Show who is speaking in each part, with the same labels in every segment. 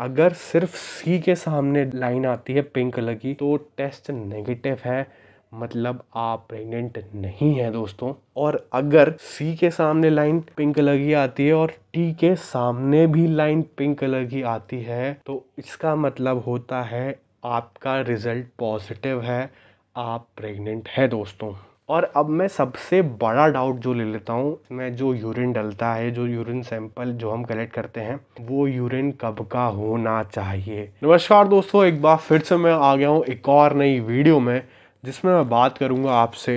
Speaker 1: अगर सिर्फ सी के सामने लाइन आती है पिंक कलर की तो टेस्ट नेगेटिव है मतलब आप प्रेग्नेंट नहीं है दोस्तों और अगर सी के सामने लाइन पिंक कलर की आती है और टी के सामने भी लाइन पिंक कलर की आती है तो इसका मतलब होता है आपका रिजल्ट पॉजिटिव है आप प्रेग्नेंट है दोस्तों और अब मैं सबसे बड़ा डाउट जो ले लेता हूँ मैं जो यूरिन डलता है जो यूरिन सैंपल जो हम कलेक्ट करते हैं वो यूरिन कब का होना चाहिए नमस्कार दोस्तों एक बार फिर से मैं आ गया हूँ एक और नई वीडियो में जिसमें मैं बात करूँगा आपसे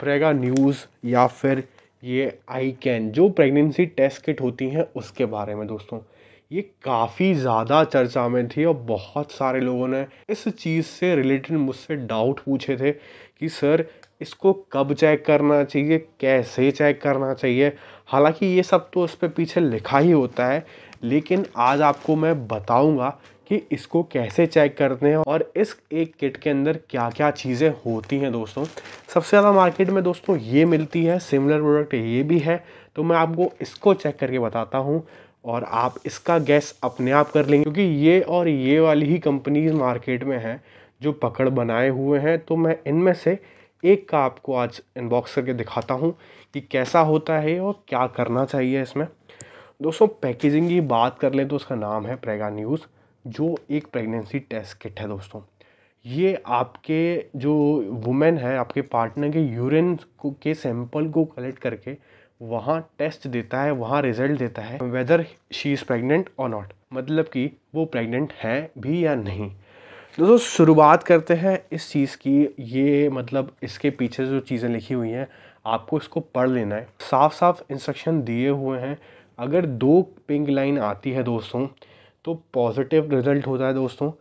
Speaker 1: प्रेगा न्यूज़ या फिर ये आई कैन जो प्रेगनेंसी टेस्ट किट होती हैं उसके बारे में दोस्तों ये काफ़ी ज़्यादा चर्चा में थी और बहुत सारे लोगों ने इस चीज़ से रिलेटेड मुझसे डाउट पूछे थे कि सर इसको कब चेक करना चाहिए कैसे चेक करना चाहिए हालांकि ये सब तो उस पर पीछे लिखा ही होता है लेकिन आज आपको मैं बताऊंगा कि इसको कैसे चेक करते हैं और इस एक किट के अंदर क्या क्या चीज़ें होती हैं दोस्तों सबसे ज़्यादा मार्केट में दोस्तों ये मिलती है सिमिलर प्रोडक्ट ये भी है तो मैं आपको इसको चेक करके बताता हूँ और आप इसका गैस अपने आप कर लेंगे क्योंकि ये और ये वाली ही कंपनीज मार्केट में हैं जो पकड़ बनाए हुए हैं तो मैं इनमें से एक का आपको आज इनबॉक्स करके दिखाता हूँ कि कैसा होता है और क्या करना चाहिए इसमें दोस्तों पैकेजिंग की बात कर लें तो उसका नाम है प्रेगा न्यूज़ जो एक प्रेगनेंसी टेस्ट किट है दोस्तों ये आपके जो वुमेन है आपके पार्टनर के यूरिन को के सैंपल को कलेक्ट करके वहाँ टेस्ट देता है वहाँ रिजल्ट देता है whether she is pregnant or not मतलब कि वो प्रेगनेंट है भी या नहीं दोस्तों शुरुआत करते हैं इस चीज़ की ये मतलब इसके पीछे जो चीज़ें लिखी हुई हैं आपको इसको पढ़ लेना है साफ साफ इंस्ट्रक्शन दिए हुए हैं अगर दो पिंक लाइन आती है दोस्तों तो पॉजिटिव रिजल्ट होता है दोस्तों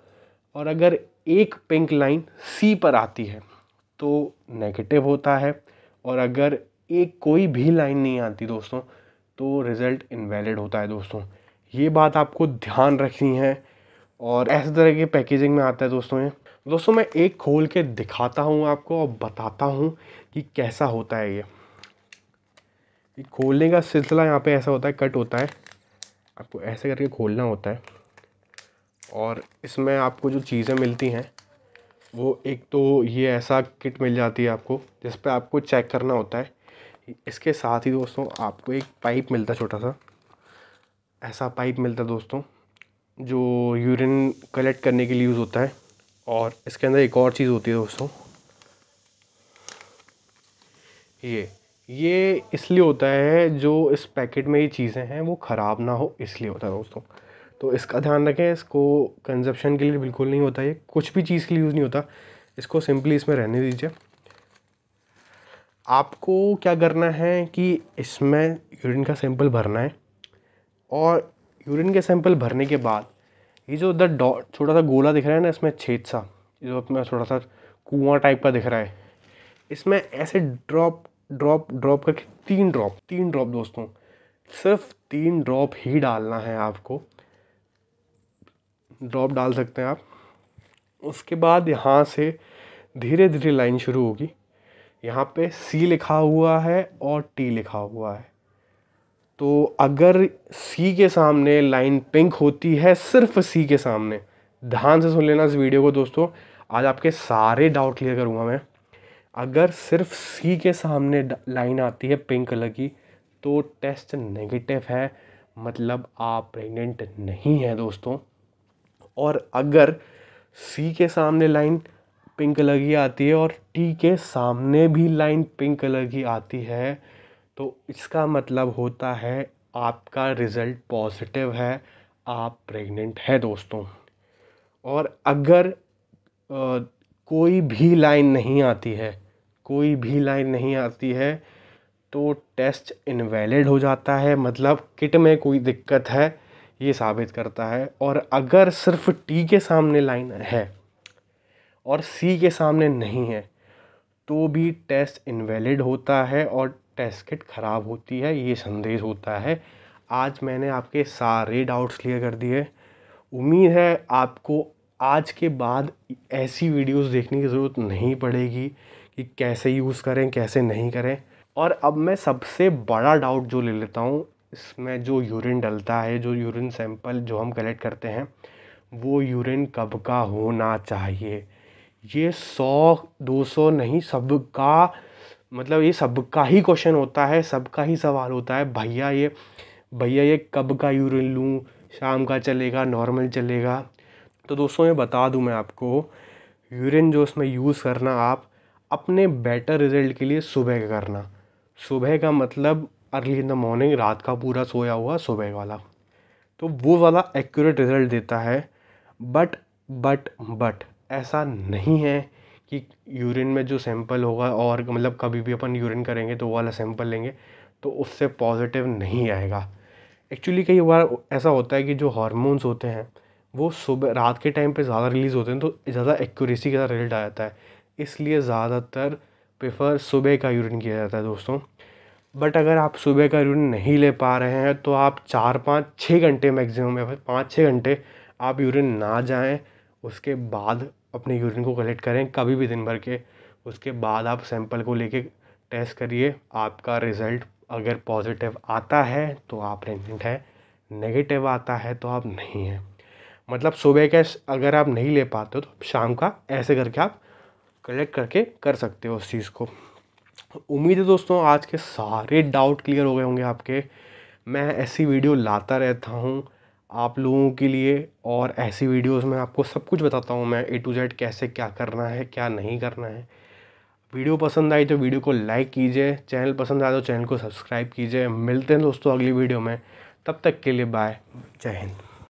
Speaker 1: और अगर एक पिंक लाइन सी पर आती है तो नेगेटिव होता है और अगर एक कोई भी लाइन नहीं आती दोस्तों तो रिज़ल्ट इनवैलिड होता है दोस्तों ये बात आपको ध्यान रखनी है और ऐसे तरह के पैकेजिंग में आता है दोस्तों ये दोस्तों मैं एक खोल के दिखाता हूँ आपको और बताता हूँ कि कैसा होता है ये ये खोलने का सिलसिला यहाँ पे ऐसा होता है कट होता है आपको ऐसे करके खोलना होता है और इसमें आपको जो चीज़ें मिलती हैं वो एक तो ये ऐसा किट मिल जाती है आपको जिस पर आपको चेक करना होता है इसके साथ ही दोस्तों आपको एक पाइप मिलता छोटा सा ऐसा पाइप मिलता दोस्तों जो यूरिन कलेक्ट करने के लिए यूज़ होता है और इसके अंदर एक और चीज़ होती है दोस्तों ये ये इसलिए होता है जो इस पैकेट में ये चीज़ें हैं वो ख़राब ना हो इसलिए होता है दोस्तों तो इसका ध्यान रखें इसको कंजप्शन के लिए बिल्कुल नहीं होता ये कुछ भी चीज़ के लिए यूज़ नहीं होता इसको सिंपली इसमें रहने दीजिए आपको क्या करना है कि इसमें यूरिन का सैंपल भरना है और यूरिन के सैंपल भरने के बाद ये जो उधर डॉट छोटा सा गोला दिख रहा है ना इसमें छेद सा जो अपना थोड़ा सा कुआं टाइप का दिख रहा है इसमें ऐसे ड्रॉप ड्रॉप ड्रॉप करके तीन ड्रॉप तीन ड्रॉप दोस्तों सिर्फ तीन ड्रॉप ही डालना है आपको ड्रॉप डाल सकते हैं आप उसके बाद यहाँ से धीरे धीरे लाइन शुरू होगी यहाँ पे सी लिखा हुआ है और टी लिखा हुआ है तो अगर सी के सामने लाइन पिंक होती है सिर्फ सी के सामने ध्यान से सुन लेना इस वीडियो को दोस्तों आज आपके सारे डाउट क्लियर करूँगा मैं अगर सिर्फ सी के सामने लाइन आती है पिंक कलर की तो टेस्ट नेगेटिव है मतलब आप प्रेग्नेंट नहीं हैं दोस्तों और अगर सी के सामने लाइन पिंक कलर की आती है और टी के सामने भी लाइन पिंक कलर की आती है तो इसका मतलब होता है आपका रिज़ल्ट पॉजिटिव है आप प्रेग्नेंट है दोस्तों और अगर आ, कोई भी लाइन नहीं आती है कोई भी लाइन नहीं आती है तो टेस्ट इनवैलिड हो जाता है मतलब किट में कोई दिक्कत है ये साबित करता है और अगर सिर्फ टी के सामने लाइन है और सी के सामने नहीं है तो भी टेस्ट इनवैलिड होता है और टेस्ट किट ख़राब होती है ये संदेश होता है आज मैंने आपके सारे डाउट्स क्लियर कर दिए उम्मीद है आपको आज के बाद ऐसी वीडियोस देखने की ज़रूरत नहीं पड़ेगी कि कैसे यूज़ करें कैसे नहीं करें और अब मैं सबसे बड़ा डाउट जो ले लेता हूँ इसमें जो यूरिन डलता है जो यूरिन सैंपल जो हम कलेक्ट करते हैं वो यूरिन कब का होना चाहिए ये सौ दो सौ नहीं सबका मतलब ये सबका ही क्वेश्चन होता है सबका ही सवाल होता है भैया ये भैया ये कब का यूरिन लूँ शाम का चलेगा नॉर्मल चलेगा तो दोस्तों ये बता दूँ मैं आपको यूरिन जो उसमें यूज़ करना आप अपने बेटर रिजल्ट के लिए सुबह का करना सुबह का मतलब अर्ली इन द मॉर्निंग रात का पूरा सोया हुआ सुबह वाला तो वो वाला एक्यूरेट रिजल्ट देता है बट बट बट ऐसा नहीं है कि यूरिन में जो सैंपल होगा और मतलब कभी भी अपन यूरिन करेंगे तो वो वाला सैंपल लेंगे तो उससे पॉज़िटिव नहीं आएगा एक्चुअली कई बार ऐसा होता है कि जो हॉर्मोन्स होते हैं वो सुबह रात के टाइम पे ज़्यादा रिलीज़ होते हैं तो ज़्यादा एक्यूरेसी के साथ रिजल्ट आ जाता है इसलिए ज़्यादातर प्रेफर सुबह का यूरिन किया जाता है दोस्तों बट अगर आप सुबह का यूरिन नहीं ले पा रहे हैं तो आप चार पाँच छः घंटे मैक्सिमम या फिर पाँच छः घंटे आप यूरिन ना जाएं उसके बाद अपने यूरिन को कलेक्ट करें कभी भी दिन भर के उसके बाद आप सैंपल को लेके टेस्ट करिए आपका रिज़ल्ट अगर पॉजिटिव आता है तो आप प्रेगनेंट हैं नेगेटिव आता है तो आप नहीं हैं मतलब सुबह के अगर आप नहीं ले पाते हो तो शाम का ऐसे करके आप कलेक्ट करके कर सकते हो उस चीज़ को उम्मीद है दोस्तों आज के सारे डाउट क्लियर हो गए होंगे आपके मैं ऐसी वीडियो लाता रहता हूँ आप लोगों के लिए और ऐसी वीडियोज़ में आपको सब कुछ बताता हूँ मैं ए टू जेड कैसे क्या करना है क्या नहीं करना है वीडियो पसंद आई तो वीडियो को लाइक कीजिए चैनल पसंद आया तो चैनल को सब्सक्राइब कीजिए मिलते हैं दोस्तों अगली वीडियो में तब तक के लिए बाय जय हिंद